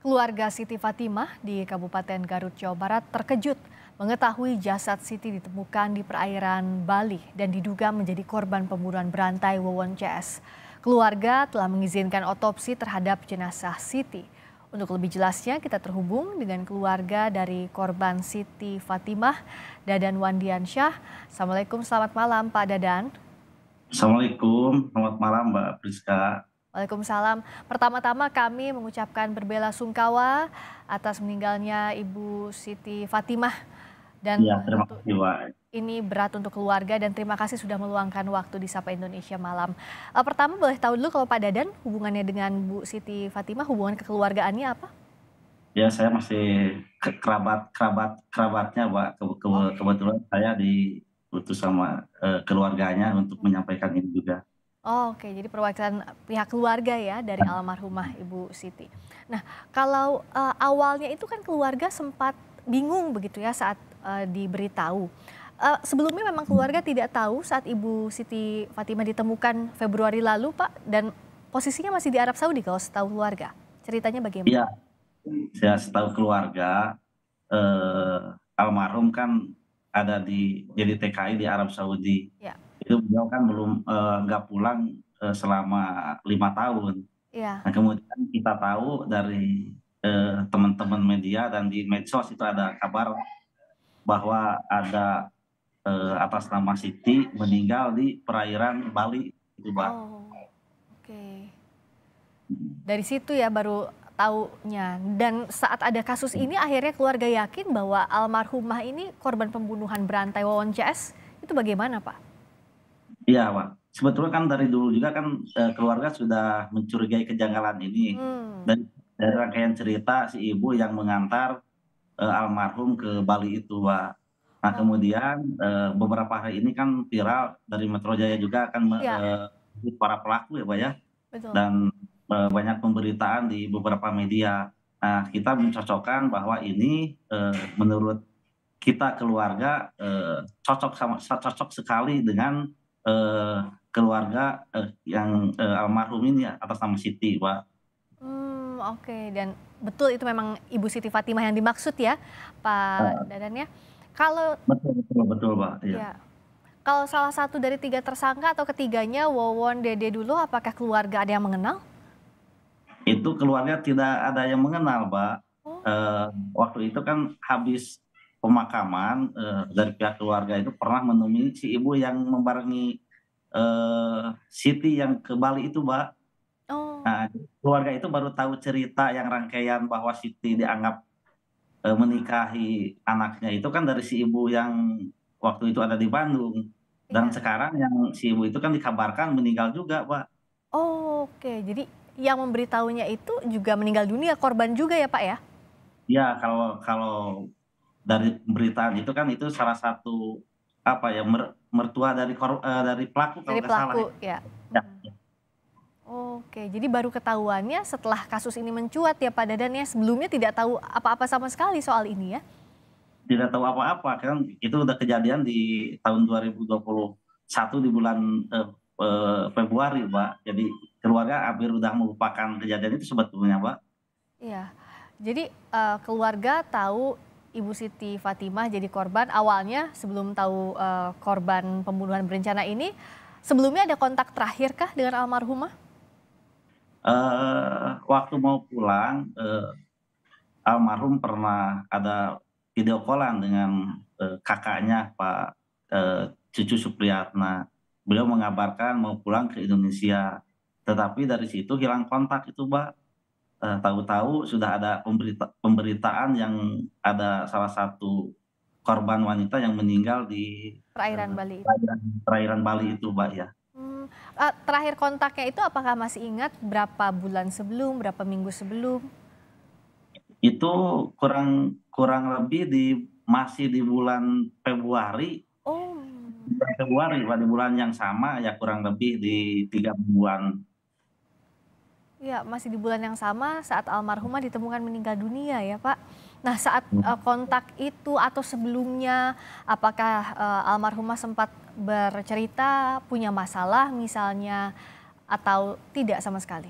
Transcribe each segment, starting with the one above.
Keluarga Siti Fatimah di Kabupaten Garut, Jawa Barat terkejut mengetahui jasad Siti ditemukan di perairan Bali dan diduga menjadi korban pembunuhan berantai Wawon CS. Keluarga telah mengizinkan otopsi terhadap jenazah Siti. Untuk lebih jelasnya kita terhubung dengan keluarga dari korban Siti Fatimah, Dadan Wandiansyah. Assalamualaikum, selamat malam Pak Dadan. Assalamualaikum, selamat malam Mbak Priska. Waalaikumsalam. Pertama-tama kami mengucapkan berbela sungkawa atas meninggalnya Ibu Siti Fatimah dan ya, terima kasih, ini berat untuk keluarga dan terima kasih sudah meluangkan waktu di Sapa Indonesia malam. Uh, pertama boleh tahu dulu kalau Pak Dadan hubungannya dengan Bu Siti Fatimah hubungan kekeluargaannya apa? Ya saya masih kerabat kerabat kerabatnya Pak ke, ke, oh. kebetulan saya diutus sama uh, keluarganya untuk menyampaikan ini juga. Oh, Oke, okay. jadi perwakilan pihak keluarga ya dari almarhumah Ibu Siti. Nah, kalau uh, awalnya itu kan keluarga sempat bingung begitu ya saat uh, diberitahu. Uh, sebelumnya memang keluarga tidak tahu saat Ibu Siti Fatimah ditemukan Februari lalu, Pak, dan posisinya masih di Arab Saudi kalau setahu keluarga. Ceritanya bagaimana? Iya, saya setahu keluarga uh, almarhum kan ada di jadi TKI di Arab Saudi. Ya itu beliau kan belum eh, nggak uh, pulang uh, selama lima tahun. Yeah. Nah, kemudian kita tahu dari eh, teman-teman uh, media dan di medsos itu ada kabar bahwa ada uh, atas nama Siti meninggal di perairan Bali itu Oh, Oke. Okay. Dari situ ya baru taunya. Dan saat ada kasus ini akhirnya keluarga yakin bahwa almarhumah ini korban pembunuhan berantai Wawon CS itu bagaimana Pak? Iya, Pak. Sebetulnya kan dari dulu juga kan eh, keluarga sudah mencurigai kejanggalan ini. Hmm. Dari, dari rangkaian cerita si ibu yang mengantar uh, almarhum ke Bali itu, Pak. Nah, oh. kemudian uh, beberapa hari ini kan viral dari Metro Jaya juga akan ya. uh, para pelaku ya, Pak ya. Betul. Dan uh, banyak pemberitaan di beberapa media. Nah, kita mencocokkan bahwa ini uh, menurut kita keluarga uh, cocok sama cocok sekali dengan uh, keluarga uh, yang uh, almarhum ini atas nama Siti, Pak. Hmm, oke okay. dan betul itu memang Ibu Siti Fatimah yang dimaksud ya, Pak uh, Dadan ya. Kalau betul betul betul, Pak. Iya. Ya. Kalau salah satu dari tiga tersangka atau ketiganya Wawon Dede dulu apakah keluarga ada yang mengenal? Itu keluarga tidak ada yang mengenal, Pak. Oh. Uh, waktu itu kan habis pemakaman eh, dari pihak keluarga itu pernah menemui si ibu yang membarengi eh, Siti yang ke Bali itu, Mbak. Oh. Nah, keluarga itu baru tahu cerita yang rangkaian bahwa Siti dianggap eh, menikahi anaknya itu kan dari si ibu yang waktu itu ada di Bandung. Dan ya. sekarang yang si ibu itu kan dikabarkan meninggal juga, Pak. Oh, oke. Okay. Jadi yang memberitahunya itu juga meninggal dunia, korban juga ya, Pak ya? Ya, kalau kalau dari pemberitaan itu kan itu salah satu apa ya mer, mertua dari kor, uh, dari pelaku kalau nggak pelaku, salah ya. ya. ya. Hmm. Oke, jadi baru ketahuannya setelah kasus ini mencuat ya Pak Dadan ya sebelumnya tidak tahu apa-apa sama sekali soal ini ya? Tidak tahu apa-apa kan itu udah kejadian di tahun 2021 di bulan eh, eh, Februari Pak. Jadi keluarga hampir udah melupakan kejadian itu sebetulnya Pak. Iya, jadi eh, keluarga tahu Ibu Siti Fatimah jadi korban awalnya sebelum tahu uh, korban pembunuhan berencana ini sebelumnya ada kontak terakhirkah dengan almarhumah? Uh, waktu mau pulang uh, almarhum pernah ada video callan dengan uh, kakaknya Pak uh, Cucu Supriyatna. Beliau mengabarkan mau pulang ke Indonesia. Tetapi dari situ hilang kontak itu, Pak. Eh, tahu-tahu sudah ada pemberita pemberitaan yang ada salah satu korban wanita yang meninggal di perairan uh, Bali. Perairan, perairan Bali itu, Mbak ya. Hmm, uh, terakhir kontaknya itu apakah masih ingat berapa bulan sebelum, berapa minggu sebelum? Itu kurang kurang lebih di masih di bulan Februari. Oh. Februari, di bulan yang sama ya kurang lebih di tiga bulan Ya, masih di bulan yang sama saat almarhumah ditemukan meninggal dunia ya Pak. Nah saat uh, kontak itu atau sebelumnya apakah uh, almarhumah sempat bercerita punya masalah misalnya atau tidak sama sekali?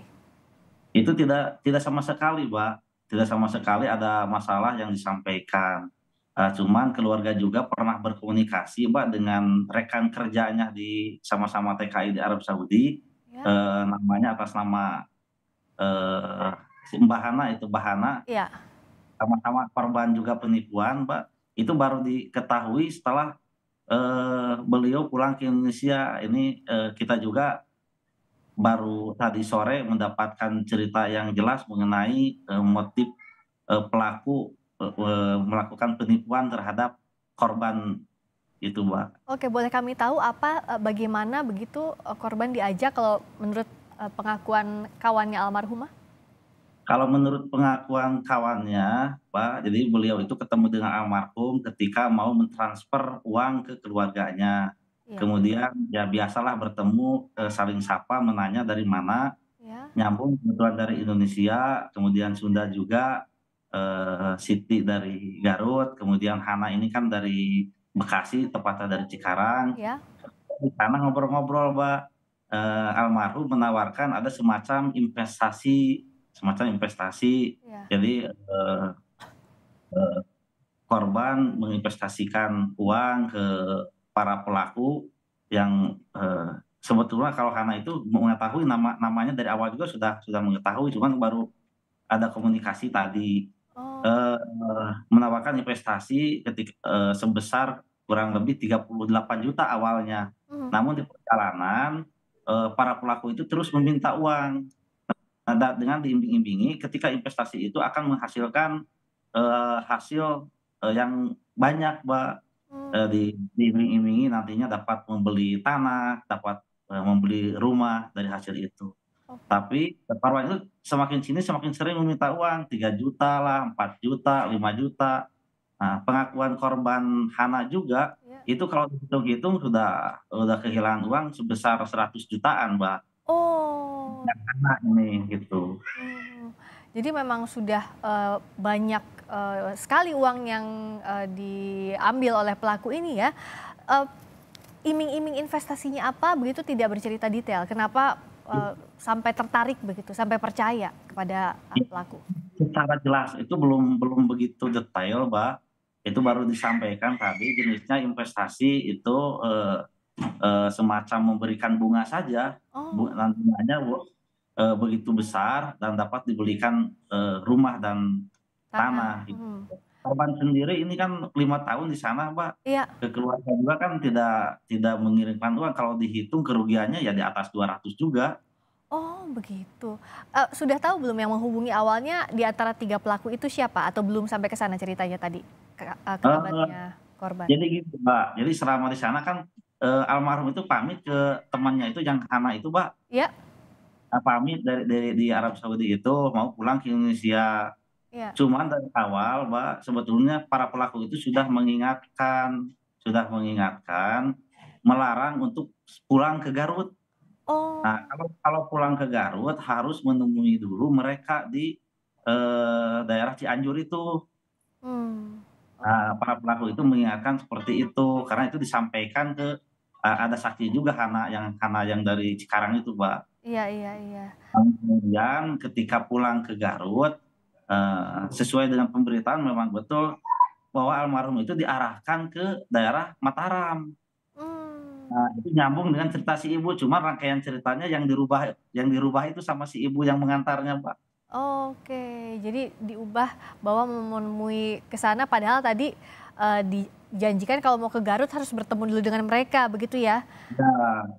Itu tidak tidak sama sekali Pak. Tidak sama sekali ada masalah yang disampaikan. Uh, cuman keluarga juga pernah berkomunikasi Pak dengan rekan kerjanya di sama-sama TKI di Arab Saudi. Ya. Uh, namanya atas nama Eh, sembahana Mbak Hana itu Mbak Hana iya. sama-sama korban juga penipuan Mbak itu baru diketahui setelah uh, beliau pulang ke Indonesia ini uh, kita juga baru tadi sore mendapatkan cerita yang jelas mengenai uh, motif uh, pelaku uh, melakukan penipuan terhadap korban itu, Mbak. Oke, boleh kami tahu apa bagaimana begitu korban diajak kalau menurut Eh, pengakuan kawannya almarhumah? Kalau menurut pengakuan kawannya, Pak, jadi beliau itu ketemu dengan almarhum ketika mau mentransfer uang ke keluarganya. Ya. Kemudian ya biasalah bertemu, eh, saling sapa, menanya dari mana, ya. nyambung kebetulan dari Indonesia, kemudian Sunda juga, eh, Siti dari Garut, kemudian Hana ini kan dari Bekasi, tepatnya dari Cikarang. Ya. Di sana ngobrol-ngobrol, Pak eh, almarhum menawarkan ada semacam investasi semacam investasi ya. jadi eh, eh, korban menginvestasikan uang ke para pelaku yang eh, sebetulnya kalau Hana itu mengetahui nama namanya dari awal juga sudah sudah mengetahui cuman baru ada komunikasi tadi oh. eh, menawarkan investasi ketika eh, sebesar kurang lebih 38 juta awalnya. -huh. Hmm. Namun di perjalanan Eh, para pelaku itu terus meminta uang nah, dengan diimbing-imbingi ketika investasi itu akan menghasilkan eh, hasil eh, yang banyak mbak uh, di diiming-imingi nantinya dapat membeli tanah, dapat uh, membeli rumah dari hasil itu. Tapi para itu semakin sini semakin sering meminta uang 3 juta lah, 4 juta, 5 juta. Nah, pengakuan korban Hana juga Ya. Itu kalau dihitung-hitung sudah sudah kehilangan uang sebesar 100 jutaan, Mbak. Oh. Anak ini gitu. Hmm. Jadi memang sudah uh, banyak uh, sekali uang yang uh, diambil oleh pelaku ini ya. iming iming-iming investasinya apa begitu tidak bercerita detail. Kenapa uh, sampai tertarik begitu, sampai percaya kepada iya. pelaku? Secara jelas itu belum belum begitu detail, Mbak itu baru disampaikan tadi jenisnya investasi itu eh, eh, semacam memberikan bunga saja oh. nantinya eh, begitu besar dan dapat dibelikan eh, rumah dan tanah. tanah gitu. hmm. Korban sendiri ini kan lima tahun di sana, Mbak. Iya. Ke keluarga juga kan tidak tidak mengirimkan uang. Kalau dihitung kerugiannya ya di atas 200 juga. Oh begitu. Uh, sudah tahu belum yang menghubungi awalnya di antara tiga pelaku itu siapa atau belum sampai ke sana ceritanya tadi ke, uh, eh, kerabatnya eh, uh, korban? Jadi gitu mbak. Jadi selama di sana kan uh, almarhum itu pamit ke temannya itu yang anak itu mbak. Iya. Yeah. pamit dari, dari di Arab Saudi itu mau pulang ke Indonesia. Yeah. Cuman dari awal mbak sebetulnya para pelaku itu sudah mengingatkan, sudah mengingatkan, melarang untuk pulang ke Garut. Oh. Nah, kalau kalau pulang ke Garut harus menemui dulu mereka di eh, daerah Cianjur itu. Hmm. Nah, para pelaku itu mengingatkan seperti itu karena itu disampaikan ke eh, ada saksi juga Hana yang karena yang dari Cikarang itu, Pak. Iya, iya, iya. Nah, kemudian ketika pulang ke Garut eh, sesuai dengan pemberitaan memang betul bahwa almarhum itu diarahkan ke daerah Mataram. Nah, itu nyambung dengan cerita si ibu, cuma rangkaian ceritanya yang dirubah yang dirubah itu sama si ibu yang mengantarnya, Pak. Oke, jadi diubah bahwa menemui ke sana padahal tadi uh, dijanjikan kalau mau ke Garut harus bertemu dulu dengan mereka, begitu ya? Ya,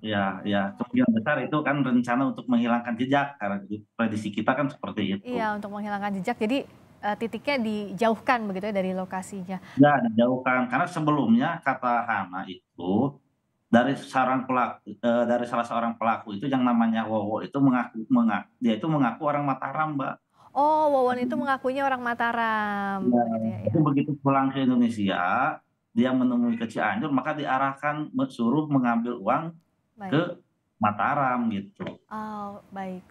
ya, ya. Kemungkinan besar itu kan rencana untuk menghilangkan jejak karena prediksi kita kan seperti itu. Iya, untuk menghilangkan jejak. Jadi uh, titiknya dijauhkan begitu ya dari lokasinya. Ya, dijauhkan karena sebelumnya kata Hana itu dari seorang pelaku eh, dari salah seorang pelaku itu yang namanya Wowo itu mengaku mengaku dia itu mengaku orang Mataram, Mbak. Oh, Wowo itu mengakuinya orang Mataram. Ya, gitu ya, ya. Itu begitu pulang ke Indonesia, dia menemui ke Cianjur, maka diarahkan suruh mengambil uang baik. ke Mataram gitu. Oh, baik.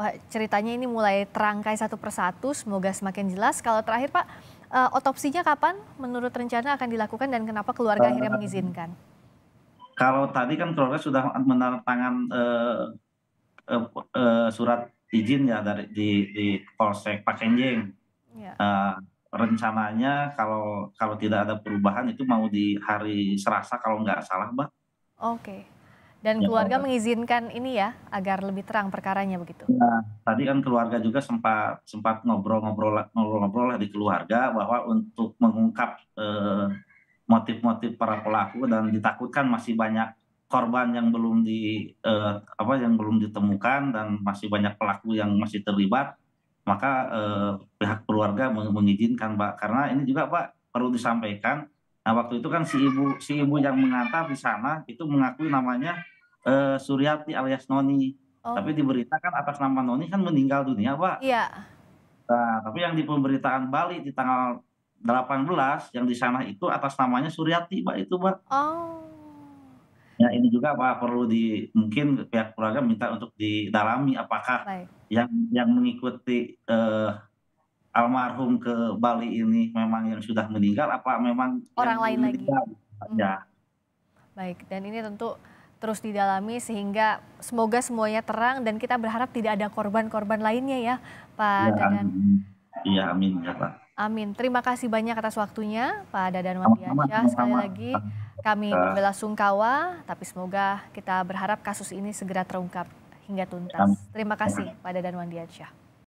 Wah, ceritanya ini mulai terangkai satu persatu, semoga semakin jelas. Kalau terakhir Pak, uh, otopsinya kapan menurut rencana akan dilakukan dan kenapa keluarga uh, akhirnya eh, mengizinkan? kalau tadi kan Polres sudah menandatangan uh, eh, uh, eh, uh, eh, surat izin ya dari di, di Polsek Pakenjeng. Ya. Uh, rencananya kalau kalau tidak ada perubahan itu mau di hari Selasa kalau nggak salah, Mbak. Oke. Dan ya, keluarga mengizinkan ini ya agar lebih terang perkaranya begitu. Ya, tadi kan keluarga juga sempat sempat ngobrol-ngobrol ngobrol-ngobrol di keluarga bahwa untuk mengungkap eh, motif-motif para pelaku dan ditakutkan masih banyak korban yang belum di eh, apa yang belum ditemukan dan masih banyak pelaku yang masih terlibat maka eh, pihak keluarga mengizinkan Pak karena ini juga Pak perlu disampaikan nah waktu itu kan si ibu si ibu yang mengantar di sana itu mengakui namanya eh, Suryati alias Noni oh. tapi diberitakan atas nama Noni kan meninggal dunia Pak iya nah, tapi yang di pemberitaan Bali di tanggal 18 yang di sana itu atas namanya Suryati, Pak itu, Mbak. Oh. Ya ini juga Pak perlu di mungkin pihak keluarga minta untuk didalami apakah Baik. yang yang mengikuti eh, almarhum ke Bali ini memang yang sudah meninggal apa memang orang lain meninggal. lagi. Hmm. Ya. Baik, dan ini tentu terus didalami sehingga semoga semuanya terang dan kita berharap tidak ada korban-korban lainnya ya, Pak ya, Dadan. Iya, amin ya, Pak. Amin. Terima kasih banyak atas waktunya Pak Dadan Wadiansyah. Sekali lagi kami membela sungkawa, tapi semoga kita berharap kasus ini segera terungkap hingga tuntas. Terima kasih Pak Dadan Wandiansyah.